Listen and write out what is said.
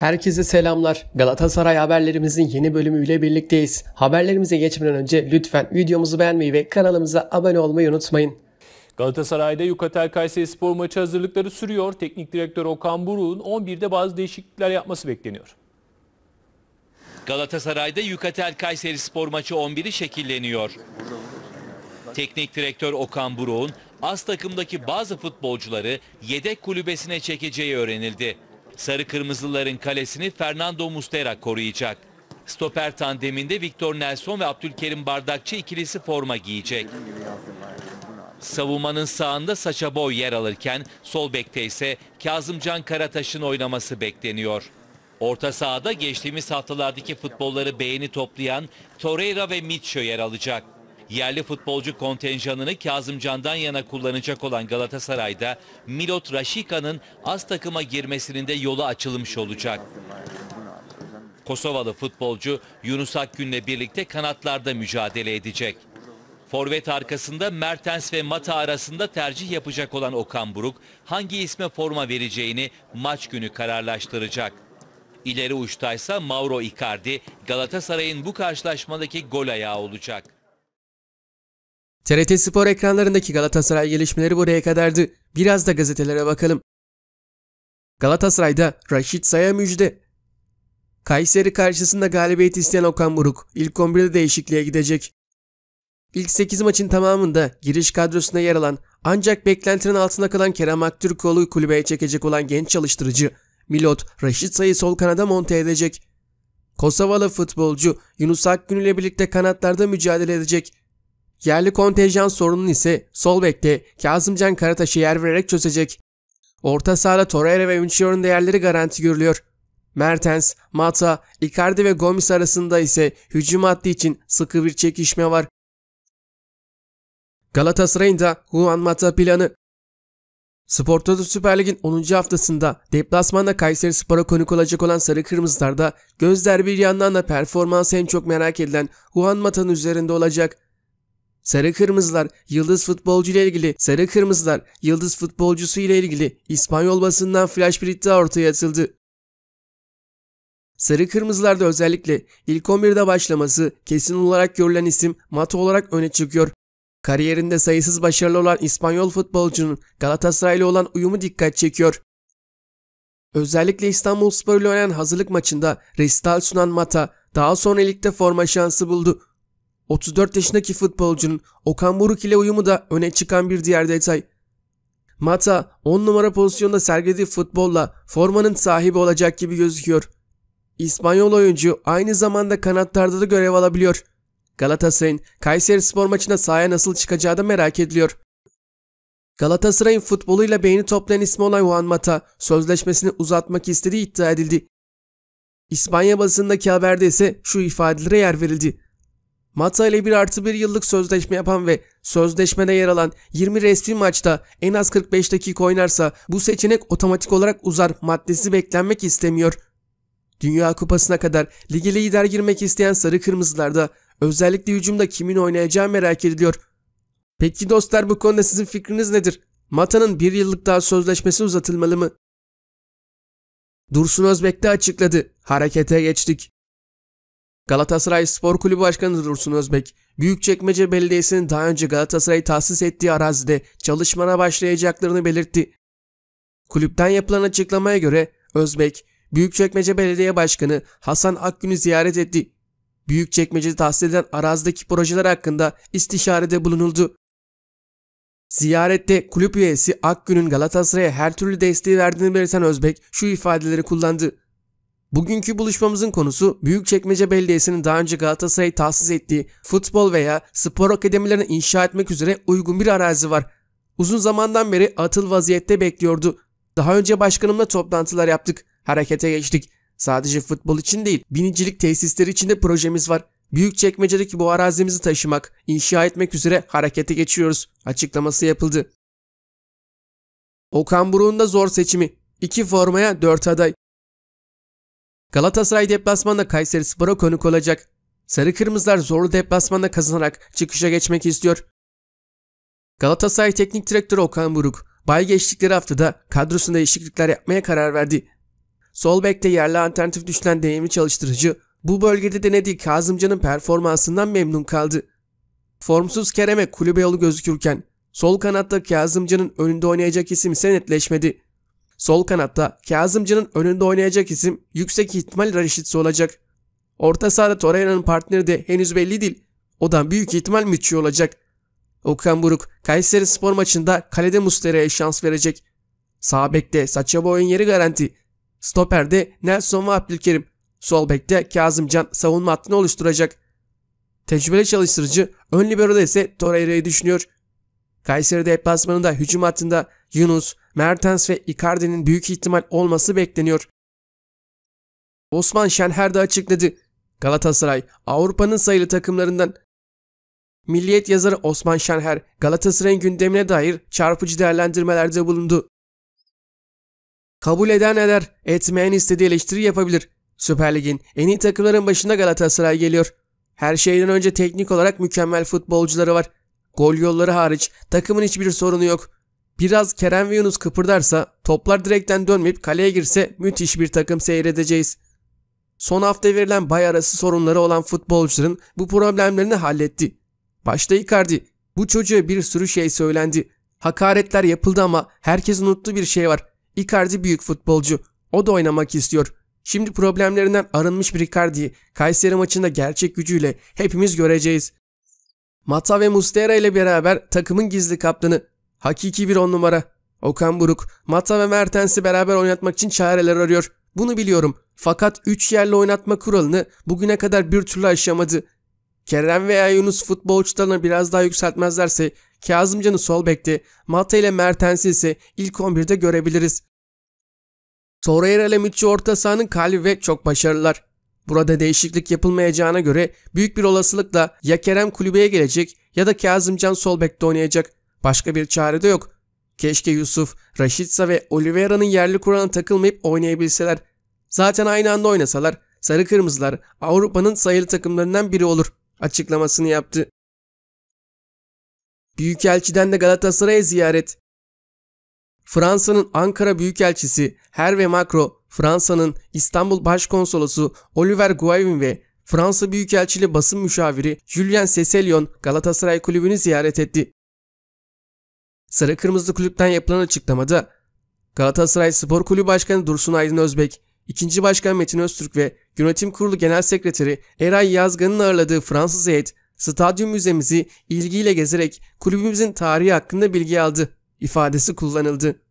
Herkese selamlar. Galatasaray haberlerimizin yeni bölümüyle birlikteyiz. Haberlerimize geçmeden önce lütfen videomuzu beğenmeyi ve kanalımıza abone olmayı unutmayın. Galatasaray'da Yukatel Kayseri spor maçı hazırlıkları sürüyor. Teknik direktör Okan Buruk'un 11'de bazı değişiklikler yapması bekleniyor. Galatasaray'da Yukatel Kayseri spor maçı 11'i şekilleniyor. Teknik direktör Okan Buruk'un az takımdaki bazı futbolcuları yedek kulübesine çekeceği öğrenildi. Sarı Kırmızıların kalesini Fernando Mustera koruyacak. Stoper tandeminde Victor Nelson ve Abdülkerim Bardakçı ikilisi forma giyecek. Savunmanın sağında Saça Boy yer alırken sol bekte ise Kazımcan Karataş'ın oynaması bekleniyor. Orta sahada geçtiğimiz haftalardaki futbolları beğeni toplayan Torreira ve Mitchell yer alacak. Yerli futbolcu kontenjanını Kazımcan'dan yana kullanacak olan Galatasaray'da Milot Raşika'nın az takıma girmesinin de yolu açılmış olacak. Kosovalı futbolcu Yunus Akgün'le birlikte kanatlarda mücadele edecek. Forvet arkasında Mertens ve Mata arasında tercih yapacak olan Okan Buruk hangi isme forma vereceğini maç günü kararlaştıracak. İleri uçtaysa Mauro Icardi Galatasaray'ın bu karşılaşmadaki gol ayağı olacak. TRT Spor ekranlarındaki Galatasaray gelişmeleri buraya kadardı. Biraz da gazetelere bakalım. Galatasaray'da Raşit Say'a müjde. Kayseri karşısında galibiyet isteyen Okan Buruk ilk 11'de değişikliğe gidecek. İlk 8 maçın tamamında giriş kadrosuna yer alan ancak beklentinin altına kalan Kerem Aktürkoğlu kulübeye çekecek olan genç çalıştırıcı Milot Raşit Say'ı sol kanada monte edecek. Kosovalı futbolcu Yunus Akgün ile birlikte kanatlarda mücadele edecek. Yerli kontenjan sorununu ise sol bekte Kazımcan Karataş'ı yer vererek çözecek. Orta sahada Torreira ve Unchior'un değerleri garanti görülüyor. Mertens, Mata, Icardi ve Gomis arasında ise hücum hattı için sıkı bir çekişme var. Galatasaray'ın da Juan Mata planı. Spor Toto Süper Lig'in 10. haftasında deplasmanda Kayseri Spor'a konuk olacak olan Sarı Kırmızılar'da gözler bir yandan da performans en çok merak edilen Juan Mata'nın üzerinde olacak. Sarı Kırmızılar Yıldız futbolcu ile ilgili Sarı Kırmızılar Yıldız futbolcusu ile ilgili İspanyol basından flash bir iddia ortaya atıldı. Sarı Kırmızılar'da özellikle ilk 11'de başlaması kesin olarak görülen isim Mato olarak öne çıkıyor. Kariyerinde sayısız başarılı olan İspanyol futbolcunun Galatasaray'la olan uyumu dikkat çekiyor. Özellikle İstanbul Spor ile oynayan hazırlık maçında restal sunan Mata daha sonra ligde forma şansı buldu. 34 yaşındaki futbolcunun Okan Buruk ile uyumu da öne çıkan bir diğer detay. Mata 10 numara pozisyonda sergilediği futbolla formanın sahibi olacak gibi gözüküyor. İspanyol oyuncu aynı zamanda kanatlarda da görev alabiliyor. Galatasaray'ın Kayseri spor maçına sahaya nasıl çıkacağı da merak ediliyor. Galatasaray'ın futboluyla beyni toplayan ismi olan Juan Mata sözleşmesini uzatmak istediği iddia edildi. İspanya basınındaki haberde ise şu ifadelere yer verildi. Mata ile 1 artı 1 yıllık sözleşme yapan ve sözleşmede yer alan 20 resmi maçta en az 45 dakika oynarsa bu seçenek otomatik olarak uzar maddesi beklenmek istemiyor. Dünya Kupası'na kadar lige lider girmek isteyen sarı kırmızılarda özellikle hücumda kimin oynayacağı merak ediliyor. Peki dostlar bu konuda sizin fikriniz nedir? Mata'nın bir yıllık daha sözleşmesi uzatılmalı mı? Dursun Özbek de açıkladı. Harekete geçtik. Galatasaray Spor Kulübü Başkanı Dursun Özbek, Büyükçekmece Belediyesi'nin daha önce Galatasaray'ı tahsis ettiği arazide çalışmana başlayacaklarını belirtti. Kulüpten yapılan açıklamaya göre Özbek, Büyükçekmece Belediye Başkanı Hasan Akgün'ü ziyaret etti. Büyükçekmece'de tahsil edilen arazideki projeler hakkında istişarede bulunuldu. Ziyarette kulüp üyesi Akgün'ün Galatasaray'a her türlü desteği verdiğini belirten Özbek şu ifadeleri kullandı. Bugünkü buluşmamızın konusu Büyükçekmece Belediyesi'nin daha önce Galatasaray'ı tahsis ettiği futbol veya spor akademilerini inşa etmek üzere uygun bir arazi var. Uzun zamandan beri atıl vaziyette bekliyordu. Daha önce başkanımla toplantılar yaptık. Harekete geçtik. Sadece futbol için değil, binicilik tesisleri için de projemiz var. Büyükçekmece'deki bu arazimizi taşımak, inşa etmek üzere harekete geçiyoruz. Açıklaması yapıldı. Okan Buruk'un da zor seçimi. İki formaya dört aday. Galatasaray deplasmanda Kayseri Spor'a konuk olacak. Sarı Kırmızılar zorlu deplasmanda kazanarak çıkışa geçmek istiyor. Galatasaray Teknik Direktörü Okan Buruk, bay geçtikleri haftada kadrosunda değişiklikler yapmaya karar verdi. Sol bekte yerli alternatif düşünen deneyimli çalıştırıcı, bu bölgede denediği Kazımcan'ın performansından memnun kaldı. Formsuz Kerem'e kulübe yolu gözükürken, sol kanatta Kazımcan'ın önünde oynayacak isim ise netleşmedi. Sol kanatta Kazımcı'nın önünde oynayacak isim yüksek ihtimal Raşitse olacak. Orta sahada Torreira'nın partneri de henüz belli değil. O da büyük ihtimal Mütçü olacak. Okan Buruk Kayseri spor maçında kalede Mustera'ya şans verecek. Sağ bekte Saçaba oyun yeri garanti. Stoperde Nelson ve Abdülkerim. Sol bekte Kazımcan savunma hattını oluşturacak. Tecrübeli çalıştırıcı ön liberoda ise Torreira'yı düşünüyor. Kayseri deplasmanında hücum hattında Yunus, Mertens ve Icardi'nin büyük ihtimal olması bekleniyor. Osman Şenher de açıkladı. Galatasaray Avrupa'nın sayılı takımlarından. Milliyet yazarı Osman Şenher Galatasaray'ın gündemine dair çarpıcı değerlendirmelerde bulundu. Kabul eden eder, etmeyen istediği eleştiri yapabilir. Süper Lig'in en iyi takımların başında Galatasaray geliyor. Her şeyden önce teknik olarak mükemmel futbolcuları var. Gol yolları hariç takımın hiçbir sorunu yok. Biraz Kerem ve Yunus kıpırdarsa, toplar direkten dönmeyip kaleye girse müthiş bir takım seyredeceğiz. Son hafta verilen bay arası sorunları olan futbolcuların bu problemlerini halletti. Başta Icardi. Bu çocuğa bir sürü şey söylendi. Hakaretler yapıldı ama herkes unuttu bir şey var. Icardi büyük futbolcu. O da oynamak istiyor. Şimdi problemlerinden arınmış bir Icardi'yi Kayseri maçında gerçek gücüyle hepimiz göreceğiz. Mata ve Mustera ile beraber takımın gizli kaptanı Hakiki bir on numara. Okan Buruk, Mata ve Mertens'i beraber oynatmak için çareler arıyor. Bunu biliyorum. Fakat üç yerli oynatma kuralını bugüne kadar bir türlü aşamadı. Kerem veya Yunus futbolcularını biraz daha yükseltmezlerse Kazımcan'ı sol bekte, Mata ile Mertens'i ise ilk 11'de görebiliriz. Torreira ile Mitchell orta sahanın kalbi ve çok başarılılar. Burada değişiklik yapılmayacağına göre büyük bir olasılıkla ya Kerem kulübeye gelecek ya da Kazımcan sol bekte oynayacak. Başka bir çare de yok. Keşke Yusuf, Raşitsa ve Oliveira'nın yerli kuralına takılmayıp oynayabilseler. Zaten aynı anda oynasalar sarı kırmızılar Avrupa'nın sayılı takımlarından biri olur açıklamasını yaptı. Büyükelçiden de Galatasaray'a ziyaret. Fransa'nın Ankara Büyükelçisi Herve Macro, Fransa'nın İstanbul Başkonsolosu Oliver Guayvin ve Fransa Büyükelçili basın müşaviri Julien Seselyon Galatasaray Kulübü'nü ziyaret etti. Sarı Kırmızı Kulüpten yapılan açıklamada Galatasaray Spor Kulübü Başkanı Dursun Aydın Özbek, ikinci Başkan Metin Öztürk ve Yönetim Kurulu Genel Sekreteri Eray Yazgan'ın ağırladığı Fransız heyet, stadyum müzemizi ilgiyle gezerek kulübümüzün tarihi hakkında bilgi aldı ifadesi kullanıldı.